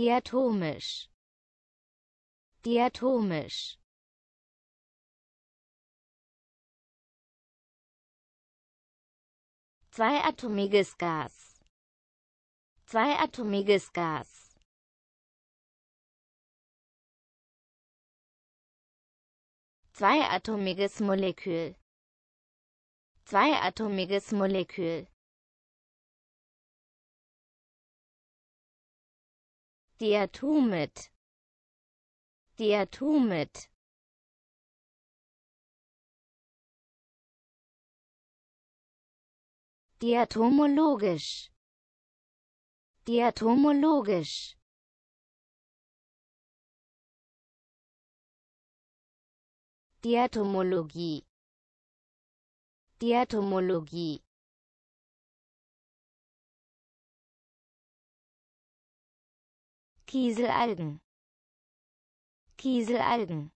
diatomisch diatomisch zweiatomiges Gas zweiatomiges Gas zweiatomiges Molekül zweiatomiges Molekül Der Tumit. Der Tumit. Diatomologisch. Diatomologisch. Diatomologie. Diatomologie. Kieselalgen. Kieselalgen.